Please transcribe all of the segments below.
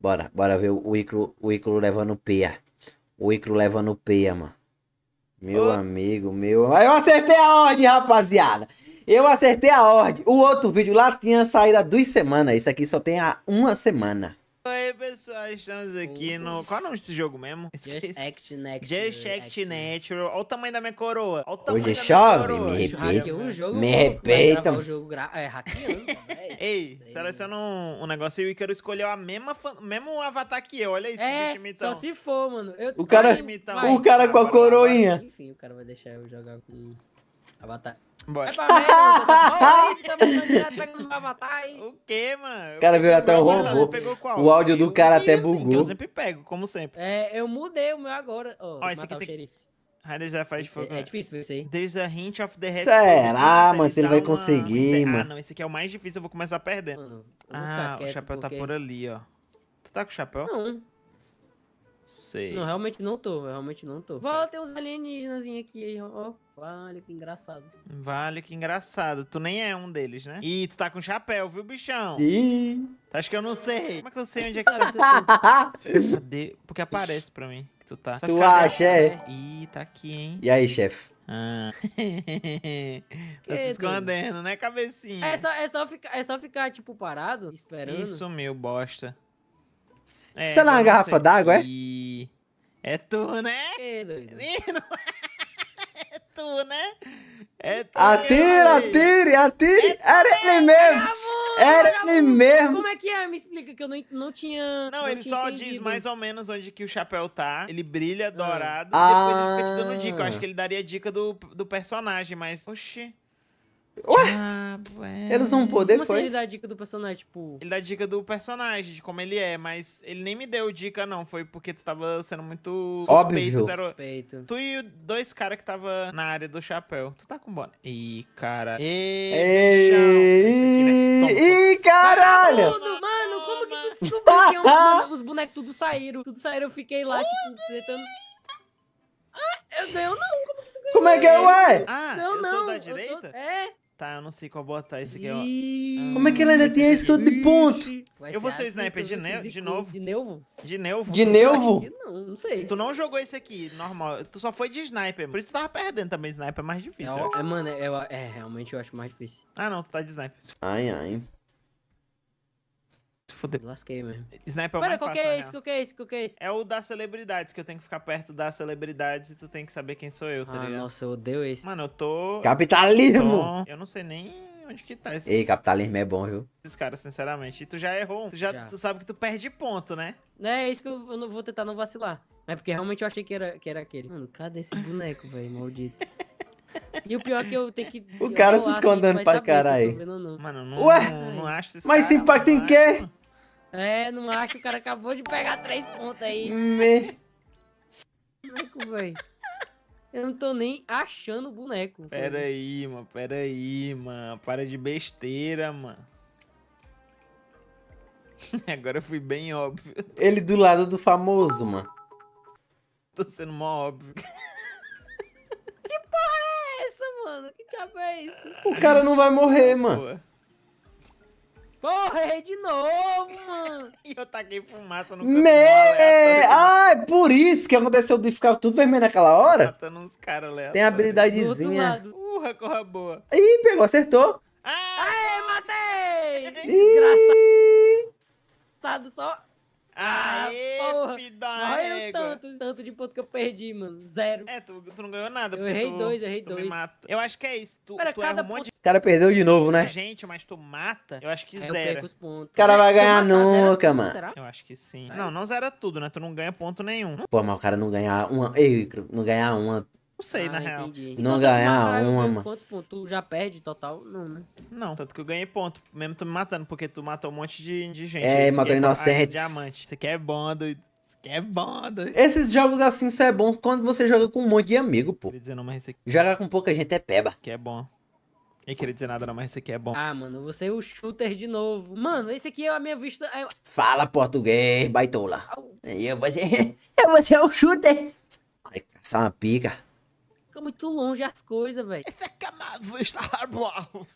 Bora, bora ver o Icro, o Icro levando peia. O Icro levando peia, mano. Meu oh. amigo, meu. Eu acertei a ordem, rapaziada. Eu acertei a ordem. O outro vídeo lá tinha saída duas semanas. Isso aqui só tem a uma semana. Oi, pessoal, estamos aqui no. Qual é o nome desse jogo mesmo? Esqueci. Just Act Natural. Just Act, Act Natural. Olha o tamanho da minha coroa. Hoje é chove, me respeita. Um jogo, me respeita. Um jogo gra... É, hackeando. Ei, Sei. seleciona um, um negócio e o Icaro escolheu a mesma fan... mesmo avatar que eu. Olha isso, é, Só se for, mano. Eu... O cara, vai, o cara vai, com a coroinha. Enfim, o cara vai deixar eu jogar com avatar. Bora. É pra merda, essa porra aí, fica mandando avatar aí. O quê, mano? O cara virou até um robô. O áudio do cara até assim, bugou. eu sempre pego, como sempre. É, eu mudei o meu agora. Ó, esse aqui tem... Raiders da Fast Fogo. É né? difícil ver isso aí. There's a hint of the Será, mano? Se ele vai conseguir, ah, mano. Ah, não. Esse aqui é o mais difícil. Eu vou começar perdendo. ah, o chapéu tá por ali, ó. Tu tá com o chapéu? Não. Sei. Não, realmente não tô, realmente não tô. Volta, tem uns alienígenas aqui, ó. Oh, vale, que engraçado. Vale, que engraçado. Tu nem é um deles, né? Ih, tu tá com chapéu, viu, bichão? Ih. Acho que eu não sei. Como é que eu sei onde é que tá? Cadê? Porque aparece pra mim que tu tá. Só tu acha, é? Ih, tá aqui, hein? E aí, chefe? Ah. tá se escondendo, né, cabecinha? É só, é, só ficar, é só ficar, tipo, parado, esperando. Isso, meu bosta. É, sei lá, uma garrafa d'água, é? É tu, né? É, doido. É tu, né? É tu, atira, atire, atire! É Era ele mesmo! Era ele mesmo! Como é que é? Me explica, que eu não, não tinha. Não, não ele tinha só entendido. diz mais ou menos onde que o chapéu tá. Ele brilha ah. dourado. Ah. Depois ele fica te dando dica. Eu acho que ele daria dica do, do personagem, mas. Oxi. Ué? pô. Eles um hum, poder, Como assim foi? Assim ele dá a dica do personagem, tipo... Ele dá a dica do personagem, de como ele é, mas ele nem me deu dica, não. Foi porque tu tava sendo muito Óbvio. suspeito. Tu e dois caras que tava na área do chapéu. Tu tá com boné. Ih, cara. Ei, Ei, né? Ih, caralho! Mano, mano, como que tu descobriu que é os bonecos tudo saíram? Tudo saíram, eu fiquei lá, tipo, tentando... Ah, eu não, como que tu ganhou? Como é que é, ué? Ah, não, eu não, sou da direita? Tô... É. Tá, eu não sei qual botar. Esse aqui Ó. Como é que ele ainda tem esse todo de ponto? Vai eu vou ser o sniper de, ne de novo. De novo? De novo? De novo? Não, não sei. Tu não jogou esse aqui, normal. Tu só foi de sniper. Por isso tu tava perdendo também. Sniper é mais difícil. É, é mano, é, é, é, realmente eu acho mais difícil. Ah, não. Tu tá de sniper. Ai, ai fodeu. Lasquei mesmo. Sniper é o Pera, mais qual que é esse? Qual que é esse? Qual que é esse? É o das celebridades, que eu tenho que ficar perto das celebridades e tu tem que saber quem sou eu, tá ah, ligado? Nossa, eu odeio esse. Mano, eu tô. Capitalismo! Tô... Eu não sei nem onde que tá esse. Ei, capitalismo é bom, viu? Esses caras, sinceramente. E tu já errou. Tu já, já, Tu sabe que tu perde ponto, né? né é, isso que eu, não vou tentar não vacilar. É porque realmente eu achei que era, que era aquele. Mano, cadê esse boneco, velho? Maldito. E o pior é que eu tenho que. O cara se escondendo pra tá caralho. Mano, não, Ué? não, não acho esse Mas cara, impacta em quê? É, não acho, o cara acabou de pegar três pontos aí. Me... Boneco, velho. Eu não tô nem achando o boneco. Pera aí, mano, pera aí, mano. Para de besteira, mano. Agora eu fui bem óbvio. Ele do lado do famoso, mano. Tô sendo mó óbvio. Que porra é essa, mano? Que diabo é isso? O cara não vai morrer, mano. Porra, errei de novo, mano. e eu taquei fumaça no canto. Me... Ah, é por isso que aconteceu de ficar tudo vermelho naquela hora. Matando uns caras, Léo. Tem habilidadezinha. Urra, corra boa. Ih, pegou, acertou. Ah! Aê, matei! Desgraçado. Só ah, Aê, porra! Olha o tanto, tanto de ponto que eu perdi, mano. Zero. É, tu, tu não ganhou nada. Eu errei tu, dois, eu errei dois. Mata. Eu acho que é isso. Tu, Pera, tu cada um ponto... monte de... O cara perdeu de novo, né? Gente, mas tu mata, eu acho que é, zero. O cara vai ganhar nunca, mano. Será? Eu acho que sim. Não, não zera tudo, né? Tu não ganha ponto nenhum. Pô, mas o cara não ganhar uma... Ei, não ganhar uma não sei, ah, na real. Então não tá ganhar uma, mano. Quantos pontos? Tu já perde total? Não, né? Não, tanto que eu ganhei ponto. Mesmo tu me matando, porque tu matou um monte de, de gente. É, matou é inocentes. Ah, é diamante. Você quer bando você quer é Esses jogos assim só é bom quando você joga com um monte de amigo, pô. joga dizer não, mas esse aqui... Jogar com pouca gente é peba. Que é bom. Nem queria dizer nada não, mas esse aqui é bom. Ah, mano, você é o shooter de novo. Mano, esse aqui é a minha vista... É Fala português, baitola. Eu vou ser... Eu vou ser o shooter. Ai, caçar uma pica. Fica muito longe as coisas, velho. Tá o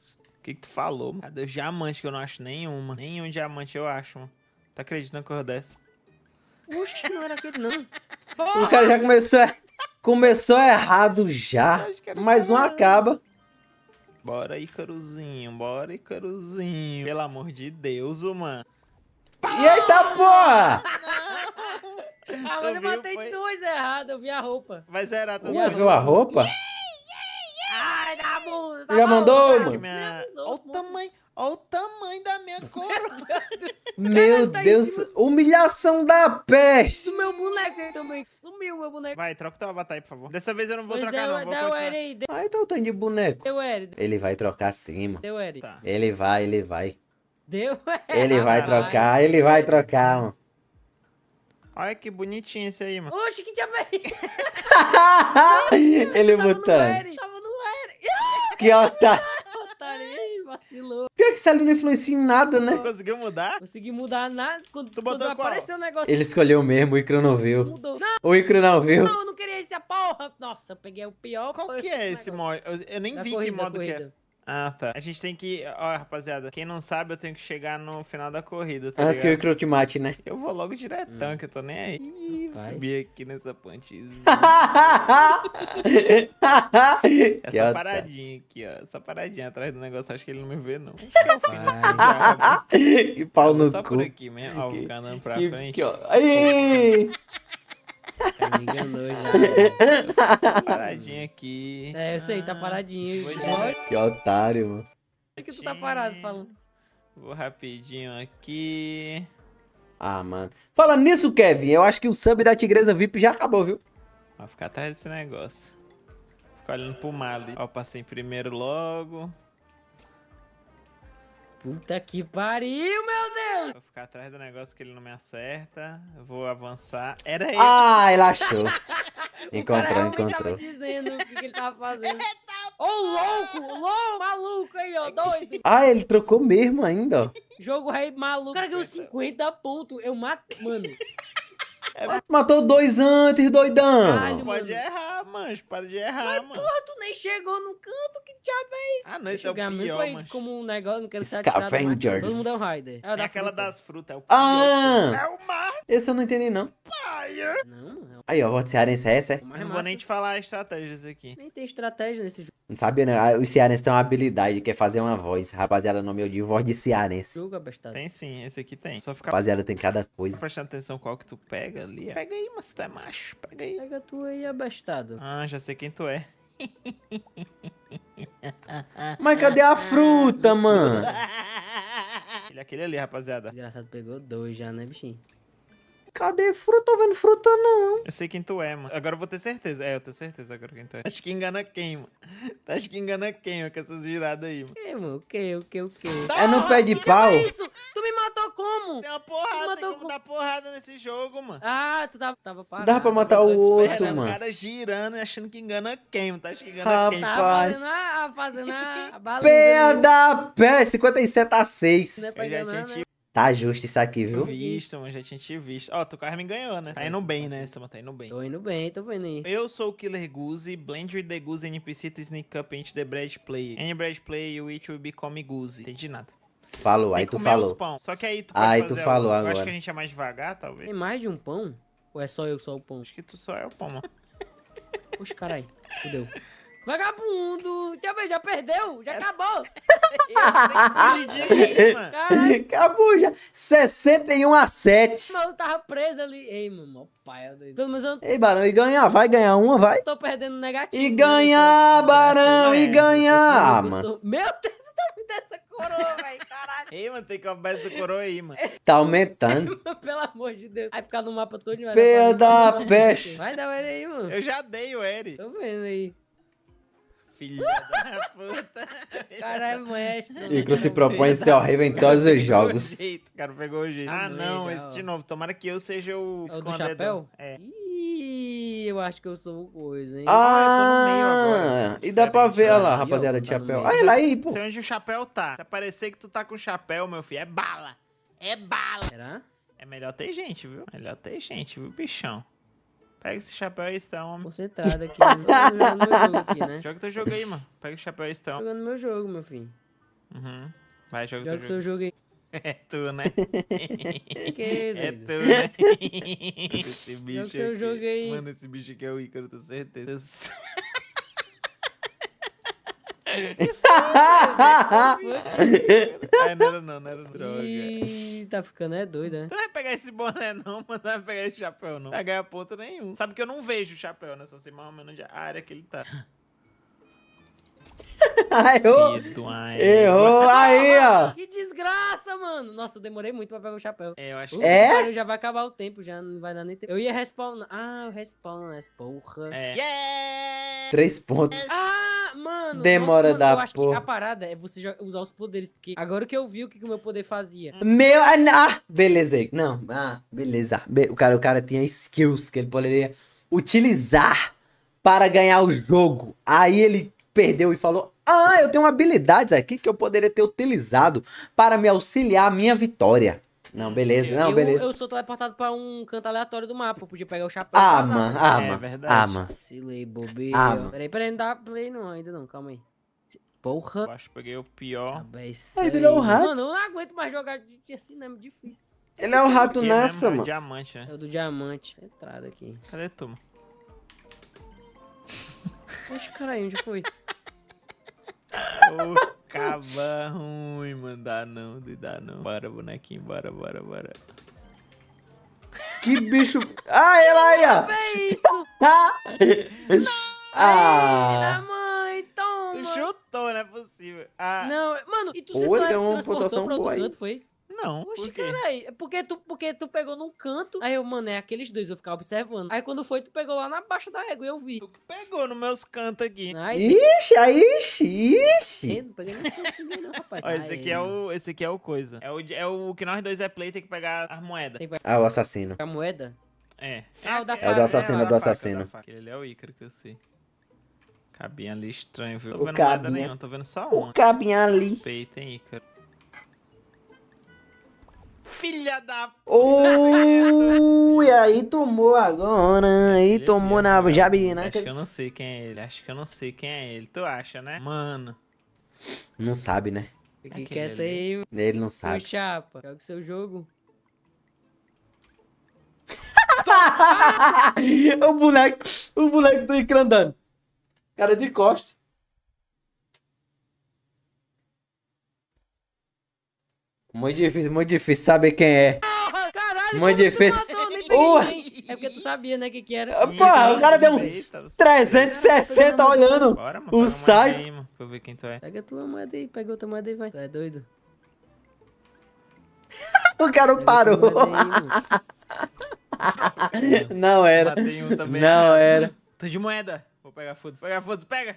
que que tu falou, mano? Cadê os diamantes que eu não acho nenhuma? Nenhum diamante eu acho, mano. Tá acreditando que eu dessa? Oxe, não era aquele, não. Porra! O cara já começou, er-, começou errado já. Mais um acaba. Bora, Icaruzinho. Bora, Icaruzinho. Pelo amor de Deus, mano. Eita, tá, porra! Não. Ah, mas eu matei dois foi... eu vi a roupa. Mas era tudo. Você viu a roupa? Yeah, yeah, yeah. Ai, da blusa! Já mandou, mano? Minha... Olha o tamanho. Olha o tamanho da minha coroa. meu tá Deus, humilhação da peste. meu boneco também. Sumiu meu boneco. Vai, troca o teu avatar aí, por favor. Dessa vez eu não vou pois trocar, deu, não. Vou deu aí, Ai, tá então de boneco. Deu Eric. Ele vai trocar sim, mano. Deu Eric. Tá. Ele vai, ele vai. Deu Eric. Ele vai trocar, ele vai trocar, mano. Olha que bonitinho esse aí, mano. Oxe, que diabo é isso? Ele é botando. Tava no Eric. Que otário. otário. Vacilou. Pior que Sally não influencia em nada, né? Não conseguiu mudar? Consegui mudar nada. Quando, tu quando apareceu o um negócio. Ele escolheu mesmo o Icronovil. Mudou. O Icronovil. Não, eu não queria esse a porra. Nossa, eu peguei o pior. Qual que é esse mod? Eu, eu nem da vi que modo que é. Ah, tá. A gente tem que. Ó, rapaziada, quem não sabe, eu tenho que chegar no final da corrida. Tá Antes que o Crute mate, né? Eu vou logo diretão, hum. que eu tô nem aí. Ih, subi aqui nessa pontezinha. essa paradinha aqui, ó. Essa paradinha atrás do negócio, acho que ele não me vê, não. Né? Que pau no cu. Só por aqui mesmo, ó, o canão pra que, frente. Aqui, ó. Aí! Tá me enganou já. Tá paradinho aqui. É, eu sei, tá ah, paradinho. Ah, que otário, mano. Por que tu tá parado falando? Vou rapidinho aqui. Ah, mano. Falando nisso, Kevin, eu acho que o sub da Tigresa VIP já acabou, viu? Vai ficar atrás desse negócio. Fica olhando pro mal. Ó, passei primeiro logo. Puta que pariu, meu Deus! Vou ficar atrás do negócio que ele não me acerta. Vou avançar. Era ele. Ah, ele achou. encontrou, encontrou. tava dizendo o que, que ele tava fazendo. Ô, louco! Louco, maluco aí, ó, doido! Ah, ele trocou mesmo ainda, ó. Jogo rei maluco. O cara ganhou 50 pontos. Eu mato. Mano, é, matou dois antes, doidão. Caralho, pode errar, para de errar, mas, mano. Porra, tu nem chegou no canto, que diabo é isso? Ah, não, esse é o pior, aí, mas... como um negócio, não quero ser Todo mundo é um Raider. É, é da aquela fruta. das frutas, é o ah! pior. É o mar. Esse eu não entendi, não. Fire. Não, não. É aí, ó, voto cearense é essa, é? Não vou nem te falar a estratégia desse aqui. Nem tem estratégia nesse jogo. Não sabia, né? Ah, os cearenses têm uma habilidade que é fazer uma voz. Rapaziada, no meu dia voz de cearense. Julga, bestado. Tem sim, esse aqui tem. Só ficar... Rapaziada, tem cada coisa. Presta atenção qual que tu pega ali. Pega aí, mas tu é macho. Pega aí. Pega tu aí, abastado. Ah, já sei quem tu é. mas cadê a fruta, mano? Aquele, é aquele ali, rapaziada. Engraçado, pegou dois já, né, bichinho? Cadê fruta? Tô vendo fruta, não. Eu sei quem tu é, mano. Agora eu vou ter certeza. É, eu tenho certeza agora quem tu é. Acho que engana quem, mano. Acho que engana quem, mano, com essas giradas aí, mano. Que, mano? O é que, o que, o que? É no pé de pau? Que é isso? Tu me matou como? Tem uma porrada, tem como, como dar porrada nesse jogo, mano. Ah, tu tava, tava parado. Dá pra matar o outro, né? mano. O cara girando e achando que engana quem, mano. Tá achando que engana Rapaz. quem, Rapaz. Tá fazendo a, fazendo a, a balança. Pé né? da pé, 57 a 6. Não é pra enganar, gente... né? Tá justo isso aqui, viu? Visto, mas já tinha visto. Ó, oh, tu quase me ganhou, né? Tá indo bem, né, Samba? Tá indo bem. Tô indo bem, tô vendo aí. Eu sou o Killer Goose, Blend with the Goose NPC to Sneak Up into the Bread Play. Any Bread Play, you eat will become Goose. Entendi nada. Falou, aí tu falou. Pão. Só que aí tu Aí tu falou algo. agora. Eu acho que a gente é mais devagar, talvez. Tem mais de um pão? Ou é só eu sou o pão? Acho que tu só é o pão, mano. Poxa, caralho. Fudeu. Vagabundo! Já, já perdeu! Já é. acabou! acabou já! 61 a 7. Mas tava preso ali. Ei, mano, pai, eu doido. Pelo menos eu... Ei, Barão, e ganhar? Vai ganhar uma, vai? Tô perdendo negativo. E ganhar, né? Barão, é, e né? ganhar, ah, mano. Sou... Meu Deus, você tá me dando essa coroa, velho, caralho. Ei, mano, tem que abrir essa coroa aí, mano. É. Tá aumentando. Pelo amor de Deus. Vai ficar no mapa todo. Pé da peste. Vai dar o Eri, aí, mano. Eu já dei o Eri. Tô vendo aí. Filha da puta. Caralho, e Igor se propõe ser o em todos os jogos. O jeito, cara, pegou o jeito. Ah, ah não, esse de novo. Tomara que eu seja o. É o do chapéu? É. Ih, eu acho que eu sou o coisa, hein? Ah, ah E dá pra ver, olha lá, rapaziada, de chapéu. Olha lá aí, pô. Sei onde o chapéu tá. Se aparecer que tu tá com chapéu, meu filho, é bala. É bala. Será? É melhor ter gente, viu? Melhor ter gente, viu, bichão? Pega esse chapéu aí, estão. Concentrado aqui. jogando meu jogo né? Joga teu jogo aí, mano. Pega o chapéu aí, estão. Jogando meu jogo, meu filho. Uhum. Vai, joga, joga teu seu jogo. aí. É tu, né? que, é tu, né? esse bicho. Joga seu jogo aí. Mano, esse bicho aqui é o Ícaro, tô certeza. Ai, não era não, não era droga. Ih, tá ficando é doido, né? Tu não vai pegar esse boné não, mas não vai pegar esse chapéu não. vai ganhar ponto nenhum. Sabe que eu não vejo o chapéu, né? Só sei mais ou menos a área que ele tá. errou. Fito, errou ah, aí, ó. Que desgraça, mano. Nossa, eu demorei muito pra pegar o chapéu. É, eu acho é? que... É? Já vai acabar o tempo, já não vai dar nem tempo. Eu ia respawnar. Ah, eu respawn, né? Porra. É. Yeah! Três pontos. Ah! mano. Demora nossa, da mano, porra. a parada é você usar os poderes, porque agora que eu vi o que, o meu poder fazia. Hum. Meu, ah, ah beleza. Não, ah, beleza. O cara, o cara tinha skills que ele poderia utilizar para ganhar o jogo. Aí ele perdeu e falou: "Ah, eu tenho habilidades aqui que eu poderia ter utilizado para me auxiliar a minha vitória." Não, beleza, não, eu, beleza. Eu sou teleportado pra um canto aleatório do mapa. Eu podia pegar o chapéu. Ah, mano, ah, mano. É verdade. Ah, mano. Vacilei, bobeira. Ah, peraí, peraí, não dá play não, ainda não, calma aí. Porra. Eu acho que peguei o pior. Ah, aí virou um rato. Mano, eu não aguento mais jogar assim, não é difícil. Ele é um rato é Porque nessa, é mano. Diamante, né? É o do diamante. entrada aqui. Cadê tu, mano? Poxa, caralho, onde foi? O caba ruim, mano. Dá não, dá não. Bora, bonequinho, bora, bora, bora. Que bicho. Ah, ela aí, ó. isso? ah. mãe, toma. Tu chutou, não é possível. Ah. Não, mano, e tu Pô, se deu uma pontuação boa aí. Canto, foi? Não. Oxe, peraí. É porque tu, porque tu pegou num canto, aí eu, mano, é aqueles dois, eu ficar observando. Aí quando foi, tu pegou lá na baixa da e eu vi. Tu que pegou nos meus cantos aqui. Aí, ixi, aí, ixi, ixi. Não peguei nem canto não, rapaz. Ó, esse aqui é o, esse aqui é o coisa. É o, é o que nós dois é play, tem que pegar as moedas. Ah, o assassino. A moeda? É. Ah, o da faca. É o do assassino, né? é o do assassino. Ele é o Ícaro que eu sei. Cabinha ali estranho, viu? Tô vendo cabinha. moeda nenhuma, tô vendo só um. O cabinha ali. Peito, hein, Ícaro. Filha da. Oh, e aí tomou agora. Aí ele tomou é na jabina. Né? Acho que eu não sei quem é ele. Acho que eu não sei quem é ele. Tu acha, né? Mano. Não sabe, né? Fique é quieto aí. Ele não sabe. Chapa, joga o seu jogo. o boneco, o boneco do encrandando. Cara de costas. Muito difícil, muito difícil saber quem é. Caralho, muito é difícil. Matou, uh! é porque tu sabia, né, o que que era. Pô, o cara deu um 360 Caramba, é olhando o site. Aí, ver quem tu é. Pega a tua moeda aí, pega outra moeda aí, vai. Tu é doido? o cara pega parou. Aí, não era. Um também, não né? era. Tô de moeda. Vou pegar foda-se. Pega foda-se, pega.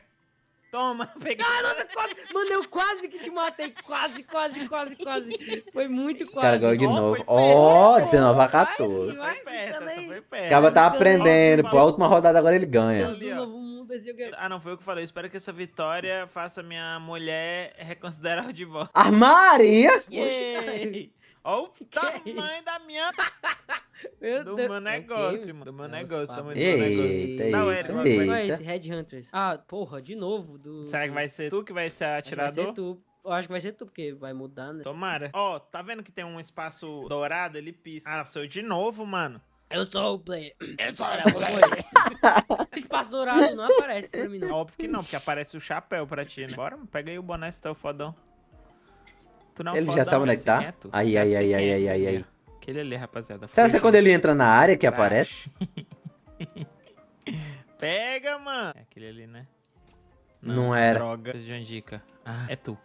Toma, peguei. Caramba, ah, quase... Mano, eu quase que te matei. Quase, quase, quase, quase. Foi muito quase. Cara, agora de novo. Ó, oh, 19 a 14. Vai, vai, Acaba tá aprendendo. Pô, a última rodada agora ele ganha. É- ah, não, foi o que eu falei. espero que essa vitória faça minha mulher reconsiderar o divórcio. A Maria? Yeah. Olha o é tamanho da minha Meu do é meu negócio, mano. Do meu negócio, tamanho do meu negócio. Não, Eric, não, Eita. Não é esse, Red Hunters. Ah, porra, de novo. Do... Será que vai ser tu que vai ser atirador? Vai ser tu. Eu acho que vai ser tu, porque vai mudar, né? Tomara. Ó, oh, tá vendo que tem um espaço dourado? Ele pisca. Ah, sou eu de novo, mano. Eu sou o player. Eu sou o player. Espaço dourado não aparece pra mim, não. Óbvio que não, porque aparece o chapéu pra ti, né? Bora, pega aí o boné se é o fodão. Tu não é Ele fodão, já sabe onde é que tá? Aí, aí, aí, aí, aí, aí aquele ali, é, rapaziada. Será que é quando ele entra na área que aparece? Pega, mano. É aquele ali, né? Não, Não era. Droga, dica. Ah, é tu.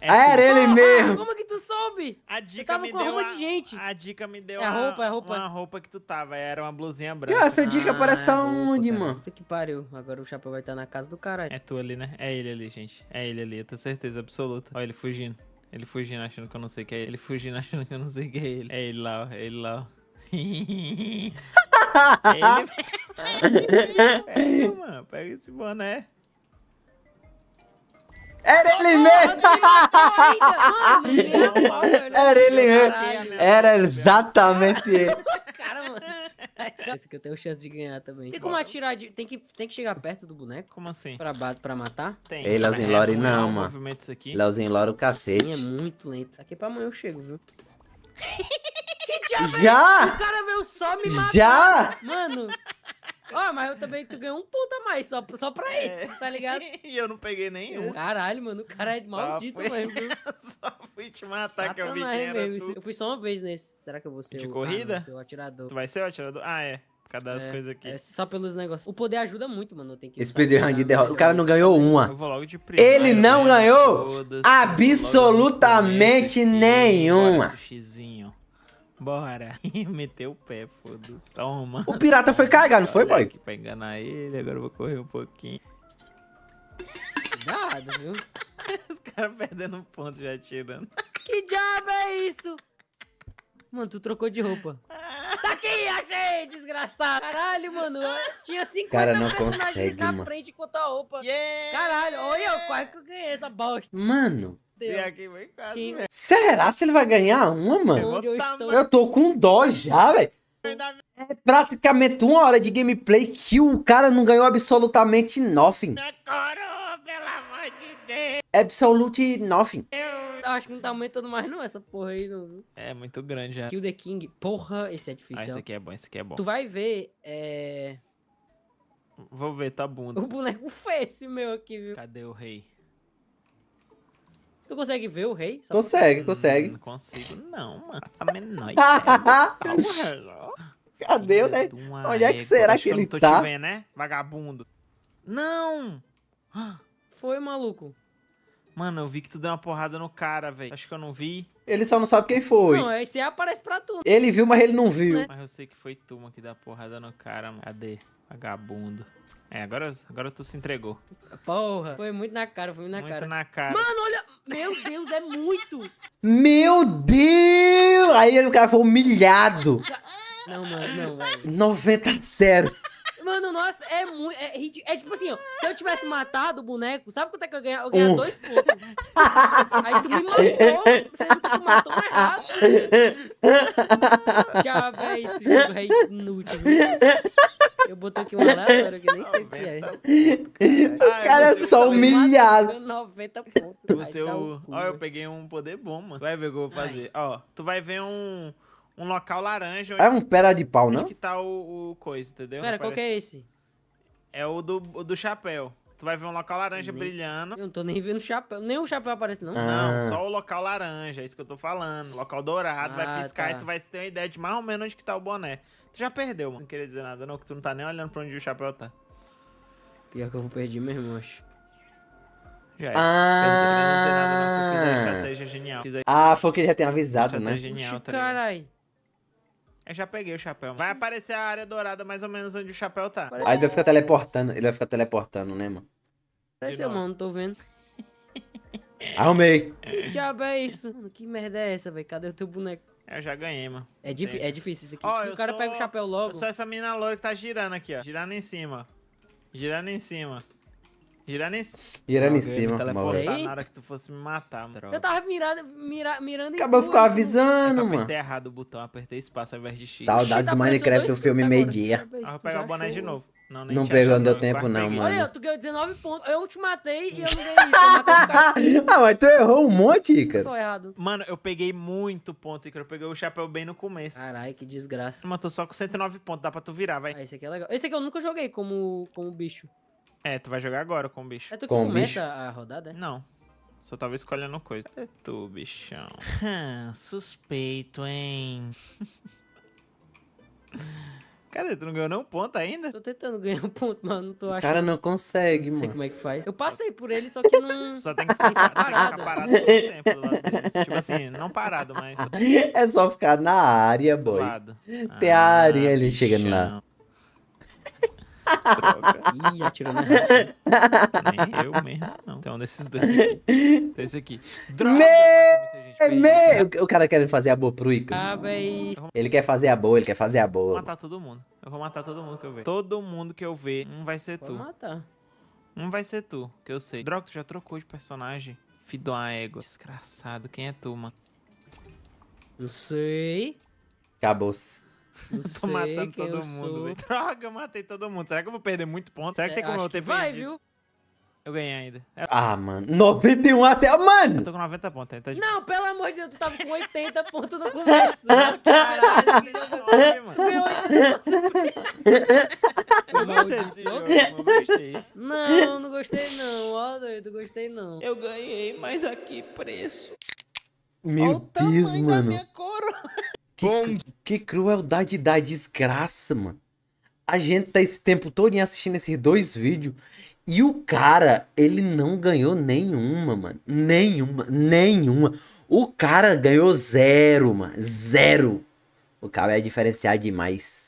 Ah, é ah, era ele oh, mesmo! Como é que tu soube? A dica me deu uma de gente. A dica me deu é a roupa, é a roupa. uma roupa que tu tava, era uma blusinha branca. Que essa dica ah, parece aonde, mano? Puta que pariu, agora o chapéu vai estar tá na casa do caralho. É tu ali, né? É ele ali, gente. É ele ali, eu tenho certeza absoluta. Olha ele fugindo. Ele fugindo achando que eu não sei que é ele. Ele fugindo achando que eu não sei que é ele. É ele lá, ó. É ele lá, ó. ele... Pega, mano. Pega esse boné. Era ele mesmo! É Era ele mesmo! Era exatamente ele! Esse que eu tenho chance de ganhar também. Tem como atirar de... Tem que, tem que chegar perto do boneco? Como assim? Pra, pra matar? Tem. Ei, Leozinho é, Lore não, mano. Leozinho Lore o cacete. é muito lento. Aqui pra amanhã eu chego, viu? que diabo? Já? O cara veio só me matar. Já? Mano... Ó, oh, mas eu também tu ganhou um ponto a mais só, só pra é. isso, é. tá ligado? e eu não peguei nenhum. Caralho, mano, o cara é só maldito fui... mesmo, só fui te matar Satanás que eu vi que era Tu. Eu fui só uma vez nesse. Será que eu vou ser De o... corrida? Ah, não, o atirador. Tu vai ser o atirador? Ah, é. Cada das é, coisas aqui. É só pelos negócios. O poder ajuda muito, mano. Tem que Esse poder de derrota. O cara não ganhou uma. Eu vou logo de primeiro. Ele não né? ganhou absolutamente nenhuma. Bora. Meteu o pé, foda-se. Toma. O pirata foi cagar, não foi, boy? Aqui pra enganar ele, agora eu vou correr um pouquinho. Cuidado, viu? Os caras perdendo ponto já tirando. Que diabo é isso? Mano, tu trocou de roupa. Ah. Tá aqui, achei, desgraçado. Caralho, mano. Tinha 50 Cara, não personagens consegue, na mano. frente enquanto a roupa. Yeah! Caralho, olha, quase que eu ganhei essa bosta. Mano, Deus. aqui, vem que... Será se ele vai ganhar uma, mano? Eu, estou... eu tô com dó já, velho. É praticamente uma hora de gameplay que o cara não ganhou absolutamente nothing. Coroa, pelo amor de Deus. Absolute nothing. Eu acho que não tá aumentando mais não essa porra aí. Não. É muito grande já. É. Kill the King. Porra, esse é ah, difícil. Ah, esse aqui é bom, esse aqui é bom. Tu vai ver, é... Vou ver, tá bunda. O boneco fez esse meu aqui, viu? Cadê o rei? Tu consegue ver o rei? Só consegue, consegue. não hum, consigo, não, mano. A menor ideia. Cadê, né? Onde é que será que, que ele tá? Vendo, né? Vagabundo. Não! Foi, maluco. Mano, eu vi que tu deu uma porrada no cara, velho. Acho que eu não vi. Ele só não sabe quem foi. Não, esse aí aparece pra tu. Ele viu, mas ele não viu. Né? Mas eu sei que foi tu, mano, que deu a porrada no cara, mano. Cadê? Vagabundo. É, agora, agora tu se entregou. Porra! Foi muito na cara, foi muito na muito cara. Muito na cara. Mano, olha! Meu Deus, é muito! Meu Deus! Aí o cara foi humilhado. Não, mano, não, velho. 90 a 0. Mano, nossa, é muito. É, é, tipo assim, ó. Se eu tivesse matado o boneco, sabe quanto é que eu ganhava? Eu ganhava um. dois pontos. Né? Aí tu me matou, você que tu matou errado. Né? Já, véi, esse jogo é inútil. Eu botei aqui um aleatório que nem sei o que é. o cara é só humilhado. 90 pontos. É o seu... Ó, eu né? peguei um poder bom, mano. Vai ver o que eu vou fazer. Ó, tu vai ver um um local laranja. Ah, é um pera de pau, onde não? que tá o, o coisa, entendeu? Pera, qual que é esse? É o do, o do chapéu. Tu vai ver um local laranja nem, brilhando. Eu não tô nem vendo o chapéu. Nem o chapéu aparece, não. Ah. Não, só o local laranja, é isso que eu tô falando. Local dourado, ah, vai piscar tá. e tu vai ter uma ideia de mais ou menos onde que tá o boné. Tu já perdeu, mano. Não queria dizer nada, não, que tu não tá nem olhando pra onde o chapéu tá. Pior que eu vou perder mesmo, acho. Já é. Ah, não, queria dizer nada, não, porque eu fiz a ah. estratégia genial. A... Ah, foi que ele já tem avisado, né? Genial, Oxe, tá carai. Eu já peguei o chapéu. Vai aparecer a área dourada mais ou menos onde o chapéu tá. Aí ele vai ficar teleportando, ele vai ficar teleportando, né, mano? Parece eu, mano, tô vendo. Arrumei. Que diabo é isso? Mano, que merda é essa, velho? Cadê o teu boneco? Eu já ganhei, mano. É, é difícil isso aqui. Oh, Se o cara sou... pega o chapéu logo... Eu sou essa mina loura que tá girando aqui, ó. Girando em cima. Girando em cima. Girando em cima. Girando em cima. Teleportar na hora que tu fosse me matar, mano. Eu tava mirando, mira, mirando Acabou ficou avisando, mano. Eu apertei errado o botão, apertei espaço ao invés de X. Saudades tá do Minecraft, o filme meio-dia. vou pegar o boné de novo. Não, não pegou, não deu tempo não, mano. Olha, tu ganhou 19 pontos. Eu te matei e eu não ganhei isso. ah, mas tu errou um monte, cara. sou errado. Mano, eu peguei muito ponto, Icaro. Eu peguei o chapéu bem no começo. Caralho, que desgraça. Mano, tô só com 109 pontos. Dá pra tu virar, vai. Ah, esse aqui é legal. Esse aqui eu nunca joguei como, como bicho. É, tu vai jogar agora com o bicho. É tu que com começa bicho? a rodada? É? Não. Só tava escolhendo coisa. É tu, bichão. Suspeito, hein? Cadê? Tu não ganhou nenhum ponto ainda? Tô tentando ganhar um ponto, mas não tô achando. O cara não consegue, mano. Não sei como é que faz. Eu passei por ele, só que não. Só tem que ficar, parado. Tem que ficar parado todo tempo do lado dele. Tipo assim, não parado, mas. É só ficar na área, boy. Tem ah, a área ele ah, chegando lá. Droga. Ih, atirou na errada. Nem eu mesmo, não. Então, desses dois aqui. Então, esse aqui. Droga! Me... Me... O cara querendo fazer a boa pro Ico. Ah, Ele quer fazer a boa, ele quer fazer a boa. Vou matar todo mundo. Eu vou matar todo mundo que eu ver. Todo mundo que eu ver, um vai ser vou tu. Vou matar. Um vai ser tu, que eu sei. Droga, tu já trocou de personagem. Fido a ego. Desgraçado, quem é tu, mano? Eu sei. Acabou-se eu tô matando todo mundo, velho. Droga, eu matei todo mundo. Será que eu vou perder muito ponto? Será que tem como eu ter perdido? Vai, viu? Eu ganhei ainda. É... Ah, mano. 91 a 0. Mano! Eu tô com 90 pontos. Tá de... Não, pelo amor de Deus, tu tava com 80 pontos no começo. Né? Caralho, que sorte, mano. Meu 80 Não, gostei não gostei não. Ó, doido, gostei não. Eu ganhei, mas aqui preço. Meu Olha minha coroa. Que, Bom... que crueldade da desgraça, mano. A gente tá esse tempo todo assistindo esses dois vídeos e o cara, ele não ganhou nenhuma, mano. Nenhuma, nenhuma. O cara ganhou zero, mano. Zero. O cara é diferenciar demais.